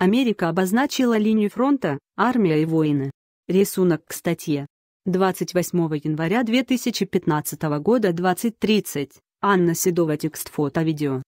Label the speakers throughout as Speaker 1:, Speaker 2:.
Speaker 1: Америка обозначила линию фронта, армия и воины. Рисунок к статье. 28 января 2015 года 20.30. Анна Седова текст фото видео.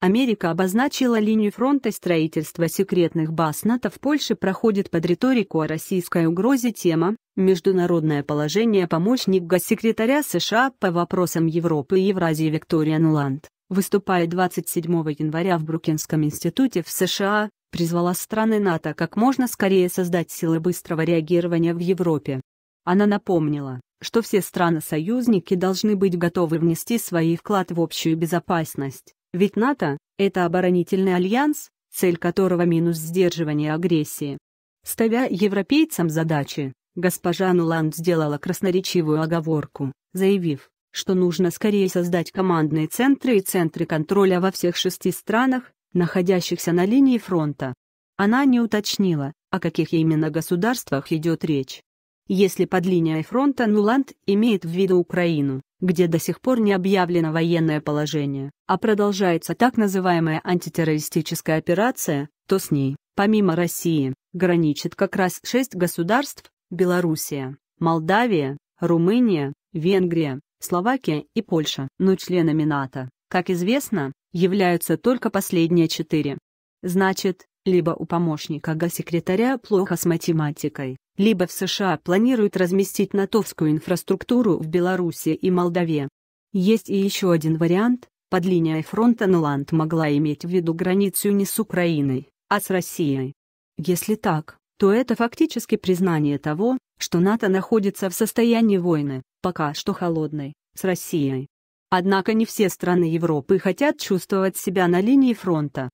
Speaker 1: Америка обозначила линию фронта строительства секретных баз НАТО в Польше проходит под риторику о российской угрозе тема «Международное положение помощник госсекретаря США по вопросам Европы и Евразии Виктория Нуланд» выступая 27 января в Брукинском институте в США, призвала страны НАТО как можно скорее создать силы быстрого реагирования в Европе. Она напомнила, что все страны-союзники должны быть готовы внести свои вклад в общую безопасность, ведь НАТО – это оборонительный альянс, цель которого – минус сдерживание агрессии. Ставя европейцам задачи, госпожа Нуланд сделала красноречивую оговорку, заявив, что нужно скорее создать командные центры и центры контроля во всех шести странах, находящихся на линии фронта. Она не уточнила, о каких именно государствах идет речь. Если под линией фронта Нуланд имеет в виду Украину, где до сих пор не объявлено военное положение, а продолжается так называемая антитеррористическая операция, то с ней, помимо России, граничит как раз шесть государств – Белоруссия, Молдавия, Румыния, Венгрия, Словакия и Польша, но членами НАТО. Как известно, являются только последние четыре. Значит, либо у помощника госсекретаря плохо с математикой, либо в США планируют разместить натовскую инфраструктуру в Беларуси и Молдове. Есть и еще один вариант, под линией фронта Нуланд могла иметь в виду границу не с Украиной, а с Россией. Если так, то это фактически признание того, что НАТО находится в состоянии войны, пока что холодной, с Россией. Однако не все страны Европы хотят чувствовать себя на линии фронта.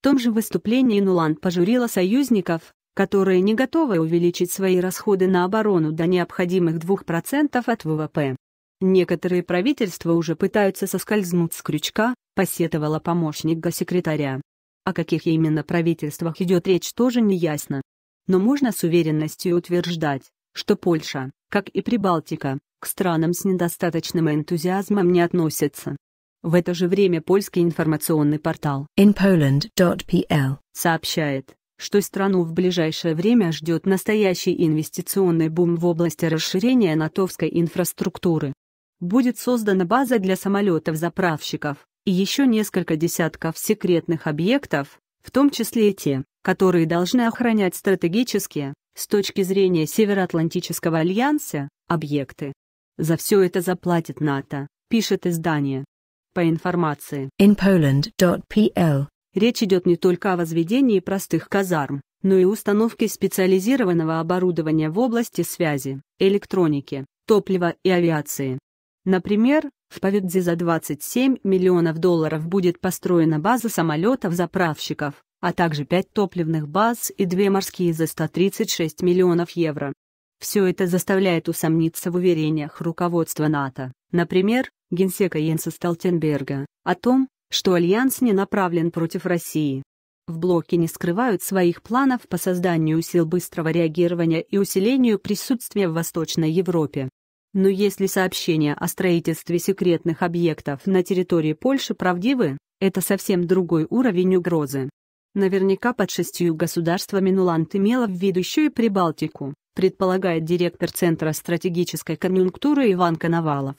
Speaker 1: В том же выступлении Нуланд пожурила союзников, которые не готовы увеличить свои расходы на оборону до необходимых 2% от ВВП. Некоторые правительства уже пытаются соскользнуть с крючка, посетовала помощник госсекретаря. О каких именно правительствах идет речь тоже не ясно. Но можно с уверенностью утверждать, что Польша, как и Прибалтика, к странам с недостаточным энтузиазмом не относятся. В это же время польский информационный портал inpoland.pl сообщает, что страну в ближайшее время ждет настоящий инвестиционный бум в области расширения натовской инфраструктуры. Будет создана база для самолетов-заправщиков и еще несколько десятков секретных объектов, в том числе и те, которые должны охранять стратегические, с точки зрения Североатлантического альянса, объекты. За все это заплатит НАТО, пишет издание. По информации inpoland.pl речь идет не только о возведении простых казарм, но и установке специализированного оборудования в области связи, электроники, топлива и авиации. Например, в Поведзе за 27 миллионов долларов будет построена база самолетов-заправщиков, а также 5 топливных баз и 2 морские за 136 миллионов евро. Все это заставляет усомниться в уверениях руководства НАТО, например, генсека Йенса Столтенберга, о том, что Альянс не направлен против России. В блоке не скрывают своих планов по созданию сил быстрого реагирования и усилению присутствия в Восточной Европе. Но если сообщения о строительстве секретных объектов на территории Польши правдивы, это совсем другой уровень угрозы. Наверняка под шестью государствами Нуланд имела в виду еще и Прибалтику, предполагает директор Центра стратегической конъюнктуры Иван Коновалов.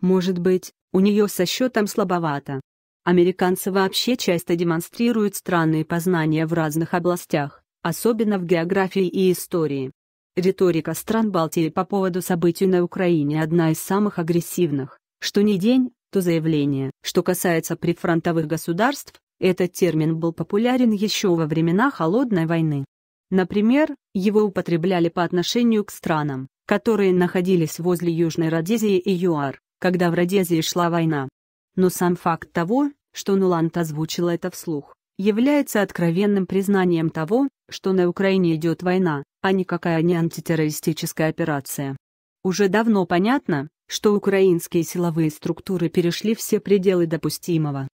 Speaker 1: Может быть, у нее со счетом слабовато. Американцы вообще часто демонстрируют странные познания в разных областях, особенно в географии и истории. Риторика стран Балтии по поводу событий на Украине одна из самых агрессивных, что не день, то заявление. Что касается прифронтовых государств, этот термин был популярен еще во времена Холодной войны. Например, его употребляли по отношению к странам, которые находились возле Южной Родезии и ЮАР, когда в Родезии шла война. Но сам факт того, что Нуланд озвучил это вслух, является откровенным признанием того, что на Украине идет война, а никакая не антитеррористическая операция. Уже давно понятно, что украинские силовые структуры перешли все пределы допустимого.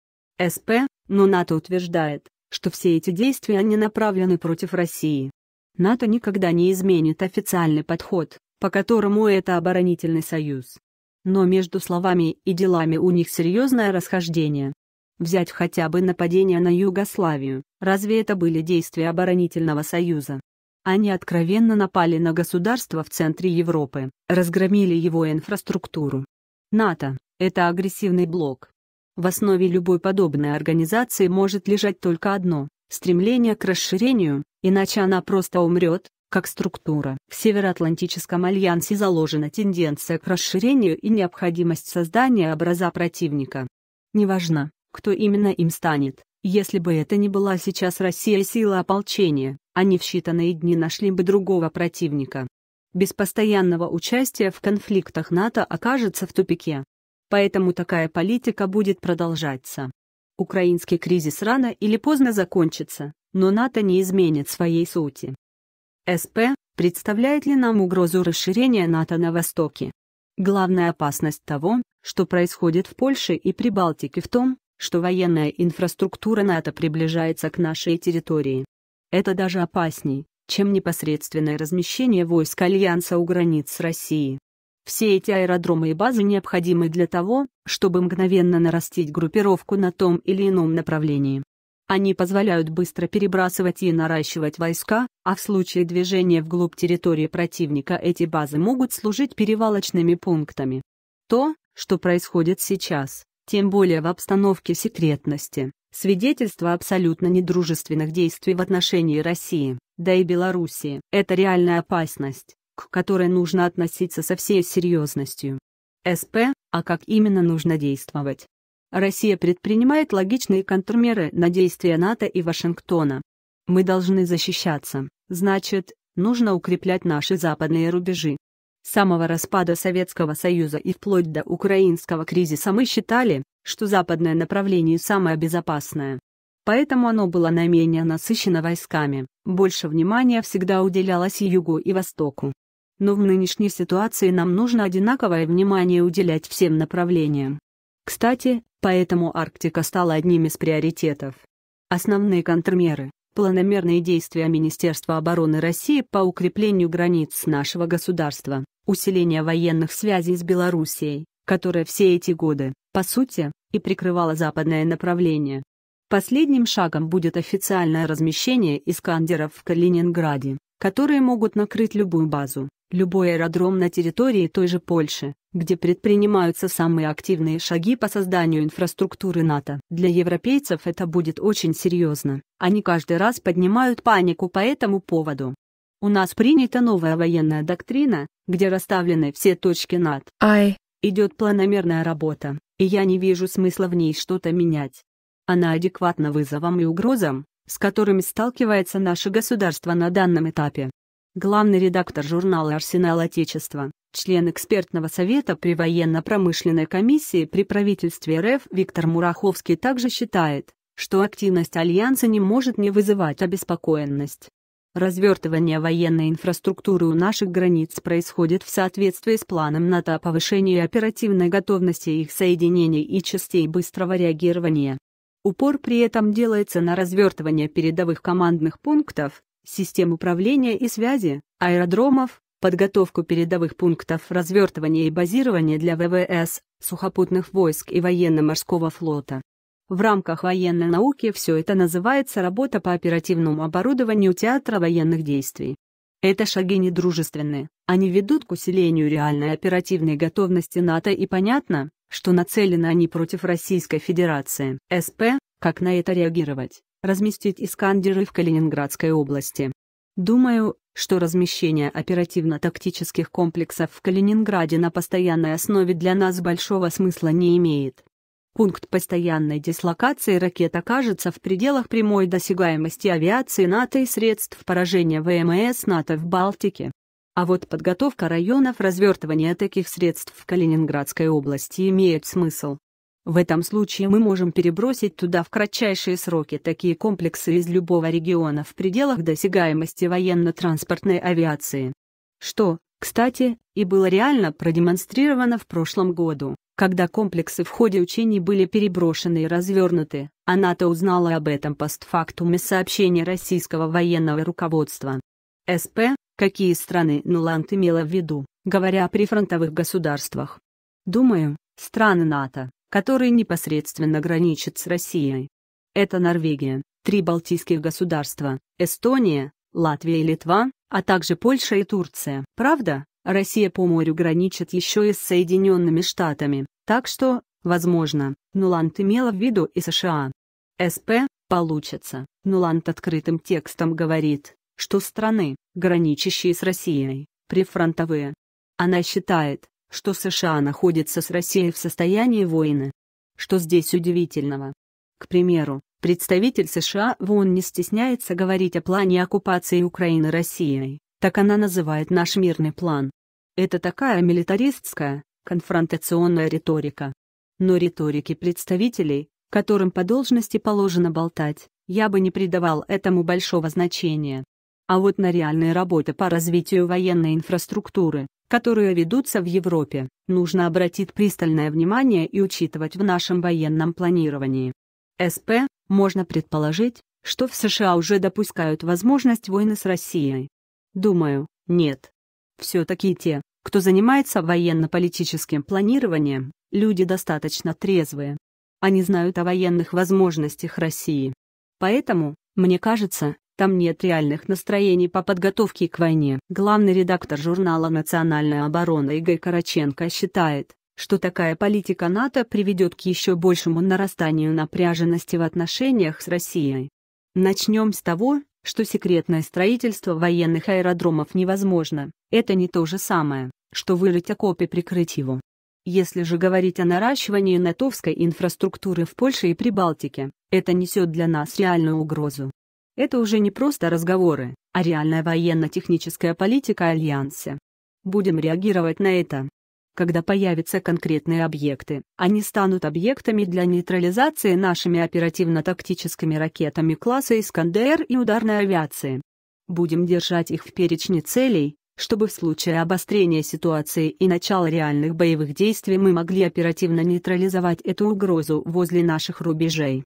Speaker 1: СП, но НАТО утверждает, что все эти действия не направлены против России. НАТО никогда не изменит официальный подход, по которому это оборонительный союз. Но между словами и делами у них серьезное расхождение. Взять хотя бы нападение на Югославию, разве это были действия оборонительного союза? Они откровенно напали на государство в центре Европы, разгромили его инфраструктуру. НАТО – это агрессивный блок, в основе любой подобной организации может лежать только одно – стремление к расширению, иначе она просто умрет, как структура. В Североатлантическом альянсе заложена тенденция к расширению и необходимость создания образа противника. Неважно, кто именно им станет, если бы это не была сейчас Россия сила ополчения, они в считанные дни нашли бы другого противника. Без постоянного участия в конфликтах НАТО окажется в тупике поэтому такая политика будет продолжаться. Украинский кризис рано или поздно закончится, но НАТО не изменит своей сути. СП представляет ли нам угрозу расширения НАТО на Востоке? Главная опасность того, что происходит в Польше и Прибалтике в том, что военная инфраструктура НАТО приближается к нашей территории. Это даже опасней, чем непосредственное размещение войск Альянса у границ России. Все эти аэродромы и базы необходимы для того, чтобы мгновенно нарастить группировку на том или ином направлении. Они позволяют быстро перебрасывать и наращивать войска, а в случае движения вглубь территории противника эти базы могут служить перевалочными пунктами. То, что происходит сейчас, тем более в обстановке секретности, свидетельство абсолютно недружественных действий в отношении России, да и Белоруссии. Это реальная опасность, к которой нужно относиться со всей серьезностью. СП, а как именно нужно действовать. Россия предпринимает логичные контрмеры на действия НАТО и Вашингтона. Мы должны защищаться, значит, нужно укреплять наши западные рубежи. С самого распада Советского Союза и вплоть до украинского кризиса мы считали, что западное направление самое безопасное. Поэтому оно было наименее насыщено войсками, больше внимания всегда уделялось и югу и востоку но в нынешней ситуации нам нужно одинаковое внимание уделять всем направлениям. Кстати, поэтому Арктика стала одним из приоритетов. Основные контрмеры – планомерные действия Министерства обороны России по укреплению границ нашего государства, усиление военных связей с Белоруссией, которая все эти годы, по сути, и прикрывала западное направление. Последним шагом будет официальное размещение «Искандеров» в Калининграде, которые могут накрыть любую базу, любой аэродром на территории той же Польши, где предпринимаются самые активные шаги по созданию инфраструктуры НАТО. Для европейцев это будет очень серьезно. Они каждый раз поднимают панику по этому поводу. У нас принята новая военная доктрина, где расставлены все точки над «Ай». Идет планомерная работа, и я не вижу смысла в ней что-то менять. Она адекватна вызовам и угрозам, с которыми сталкивается наше государство на данном этапе. Главный редактор журнала «Арсенал Отечества», член экспертного совета при военно-промышленной комиссии при правительстве РФ Виктор Мураховский также считает, что активность Альянса не может не вызывать обеспокоенность. Развертывание военной инфраструктуры у наших границ происходит в соответствии с планом НАТО о повышении оперативной готовности их соединений и частей быстрого реагирования. Упор при этом делается на развертывание передовых командных пунктов, систем управления и связи, аэродромов, подготовку передовых пунктов развертывания и базирования для ВВС, сухопутных войск и военно-морского флота. В рамках военной науки все это называется работа по оперативному оборудованию театра военных действий. Это шаги недружественны, они ведут к усилению реальной оперативной готовности НАТО и понятно, что нацелены они против Российской Федерации. СП, как на это реагировать, разместить Искандеры в Калининградской области. Думаю, что размещение оперативно-тактических комплексов в Калининграде на постоянной основе для нас большого смысла не имеет. Пункт постоянной дислокации ракет окажется в пределах прямой досягаемости авиации НАТО и средств поражения ВМС НАТО в Балтике. А вот подготовка районов развертывания таких средств в Калининградской области имеет смысл. В этом случае мы можем перебросить туда в кратчайшие сроки такие комплексы из любого региона в пределах досягаемости военно-транспортной авиации. Что, кстати, и было реально продемонстрировано в прошлом году, когда комплексы в ходе учений были переброшены и развернуты. А НАТО узнала об этом постфактум из сообщения российского военного руководства. СП, какие страны Нуланд имела в виду, говоря о прифронтовых государствах. Думаю, страны НАТО, которые непосредственно граничат с Россией. Это Норвегия, три балтийских государства, Эстония, Латвия и Литва, а также Польша и Турция. Правда, Россия по морю граничит еще и с Соединенными Штатами, так что, возможно, Нуланд имела в виду и США. СП получится. Нуланд открытым текстом говорит, что страны, граничащие с Россией, прифронтовые. Она считает, что США находится с Россией в состоянии войны. Что здесь удивительного? К примеру, Представитель США вон не стесняется говорить о плане оккупации Украины Россией, так она называет наш мирный план. Это такая милитаристская, конфронтационная риторика. Но риторики представителей, которым по должности положено болтать, я бы не придавал этому большого значения. А вот на реальные работы по развитию военной инфраструктуры, которые ведутся в Европе, нужно обратить пристальное внимание и учитывать в нашем военном планировании. СП, можно предположить, что в США уже допускают возможность войны с Россией. Думаю, нет. Все-таки те, кто занимается военно-политическим планированием, люди достаточно трезвые. Они знают о военных возможностях России. Поэтому, мне кажется, там нет реальных настроений по подготовке к войне. Главный редактор журнала «Национальная оборона» Игорь Караченко считает, что такая политика НАТО приведет к еще большему нарастанию напряженности в отношениях с Россией. Начнем с того, что секретное строительство военных аэродромов невозможно, это не то же самое, что вырыть окоп и прикрыть его. Если же говорить о наращивании натовской инфраструктуры в Польше и Прибалтике, это несет для нас реальную угрозу. Это уже не просто разговоры, а реальная военно-техническая политика Альянса. Будем реагировать на это когда появятся конкретные объекты. Они станут объектами для нейтрализации нашими оперативно-тактическими ракетами класса «Искандер» и ударной авиации. Будем держать их в перечне целей, чтобы в случае обострения ситуации и начала реальных боевых действий мы могли оперативно нейтрализовать эту угрозу возле наших рубежей.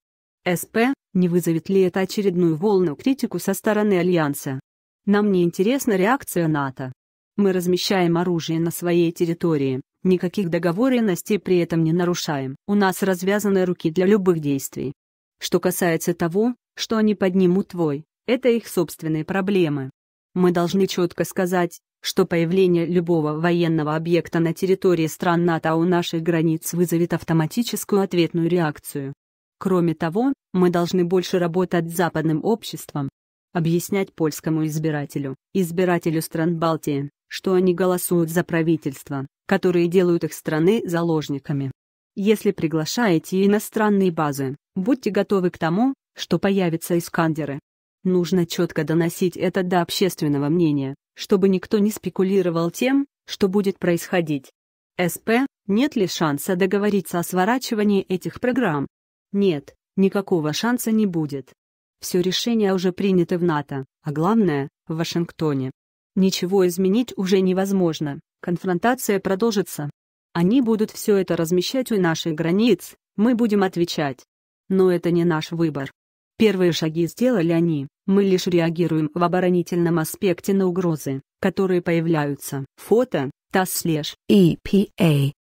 Speaker 1: СП, не вызовет ли это очередную волну критику со стороны Альянса? Нам не интересна реакция НАТО. Мы размещаем оружие на своей территории, никаких договоренностей при этом не нарушаем. У нас развязаны руки для любых действий. Что касается того, что они поднимут твой, это их собственные проблемы. Мы должны четко сказать, что появление любого военного объекта на территории стран НАТО у наших границ вызовет автоматическую ответную реакцию. Кроме того, мы должны больше работать с западным обществом, объяснять польскому избирателю, избирателю стран Балтии, что они голосуют за правительства, которые делают их страны заложниками. Если приглашаете иностранные базы, будьте готовы к тому, что появятся искандеры. Нужно четко доносить это до общественного мнения, чтобы никто не спекулировал тем, что будет происходить. СП, нет ли шанса договориться о сворачивании этих программ? Нет, никакого шанса не будет. Все решение уже принято в НАТО, а главное, в Вашингтоне. Ничего изменить уже невозможно, конфронтация продолжится. Они будут все это размещать у наших границ, мы будем отвечать. Но это не наш выбор. Первые шаги сделали они, мы лишь реагируем в оборонительном аспекте на угрозы, которые появляются. Фото, тасс EPA